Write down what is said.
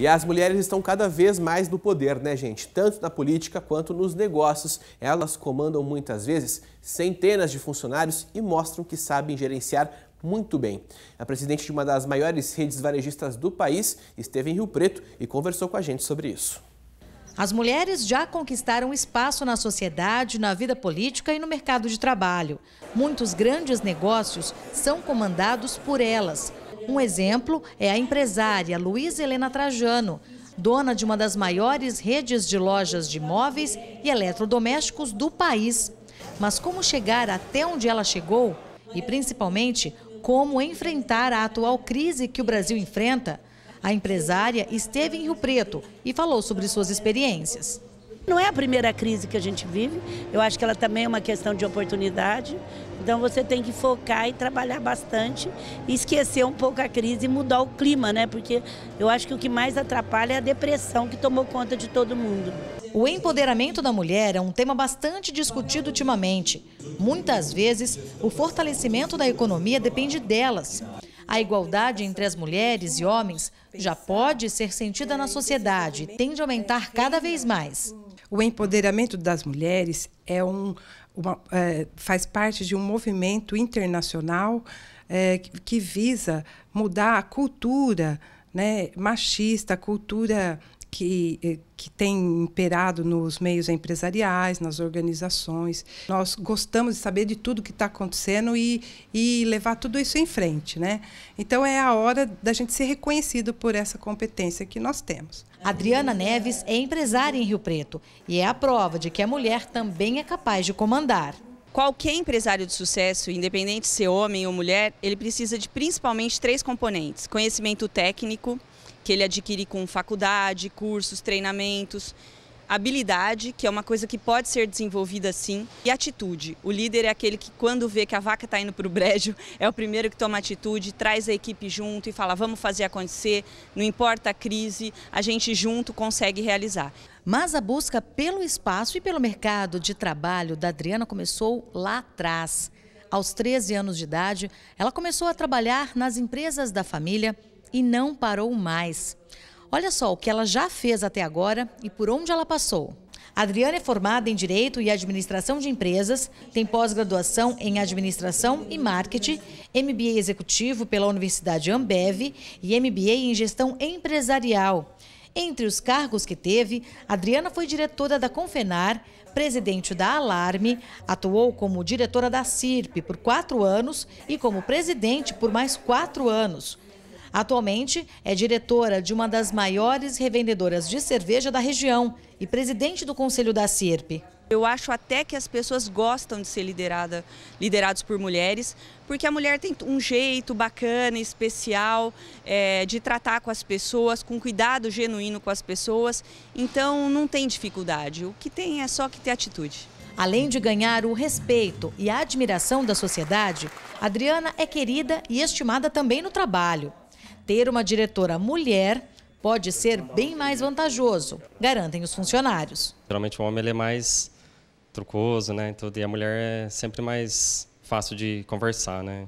E as mulheres estão cada vez mais no poder, né, gente? Tanto na política quanto nos negócios. Elas comandam muitas vezes centenas de funcionários e mostram que sabem gerenciar muito bem. A presidente de uma das maiores redes varejistas do país esteve em Rio Preto e conversou com a gente sobre isso. As mulheres já conquistaram espaço na sociedade, na vida política e no mercado de trabalho. Muitos grandes negócios são comandados por elas. Um exemplo é a empresária Luiz Helena Trajano, dona de uma das maiores redes de lojas de móveis e eletrodomésticos do país. Mas como chegar até onde ela chegou e, principalmente, como enfrentar a atual crise que o Brasil enfrenta? A empresária esteve em Rio Preto e falou sobre suas experiências. Não é a primeira crise que a gente vive, eu acho que ela também é uma questão de oportunidade. Então você tem que focar e trabalhar bastante, esquecer um pouco a crise e mudar o clima, né? Porque eu acho que o que mais atrapalha é a depressão que tomou conta de todo mundo. O empoderamento da mulher é um tema bastante discutido ultimamente. Muitas vezes, o fortalecimento da economia depende delas. A igualdade entre as mulheres e homens já pode ser sentida na sociedade e tende a aumentar cada vez mais. O empoderamento das mulheres é um, uma, é, faz parte de um movimento internacional é, que visa mudar a cultura né, machista, a cultura que, eh, que tem imperado nos meios empresariais, nas organizações. Nós gostamos de saber de tudo que está acontecendo e, e levar tudo isso em frente. Né? Então é a hora da gente ser reconhecido por essa competência que nós temos. Adriana Neves é empresária em Rio Preto e é a prova de que a mulher também é capaz de comandar. Qualquer empresário de sucesso, independente de ser homem ou mulher, ele precisa de principalmente três componentes: conhecimento técnico, que ele adquire com faculdade, cursos, treinamentos. Habilidade, que é uma coisa que pode ser desenvolvida sim, e atitude. O líder é aquele que, quando vê que a vaca está indo para o brejo, é o primeiro que toma atitude, traz a equipe junto e fala: vamos fazer acontecer, não importa a crise, a gente junto consegue realizar. Mas a busca pelo espaço e pelo mercado de trabalho da Adriana começou lá atrás. Aos 13 anos de idade, ela começou a trabalhar nas empresas da família e não parou mais. Olha só o que ela já fez até agora e por onde ela passou. Adriana é formada em Direito e Administração de Empresas, tem pós-graduação em Administração e Marketing, MBA Executivo pela Universidade Ambev e MBA em Gestão Empresarial. Entre os cargos que teve, Adriana foi diretora da Confenar, presidente da Alarme, atuou como diretora da CIRP por quatro anos e como presidente por mais quatro anos. Atualmente é diretora de uma das maiores revendedoras de cerveja da região e presidente do Conselho da CIRP. Eu acho até que as pessoas gostam de ser liderada, liderados por mulheres, porque a mulher tem um jeito bacana, especial é, de tratar com as pessoas, com cuidado genuíno com as pessoas. Então não tem dificuldade. O que tem é só que ter atitude. Além de ganhar o respeito e a admiração da sociedade, Adriana é querida e estimada também no trabalho ter uma diretora mulher pode ser bem mais vantajoso, garantem os funcionários. Geralmente o homem ele é mais trucoso, né? Então e a mulher é sempre mais fácil de conversar, né?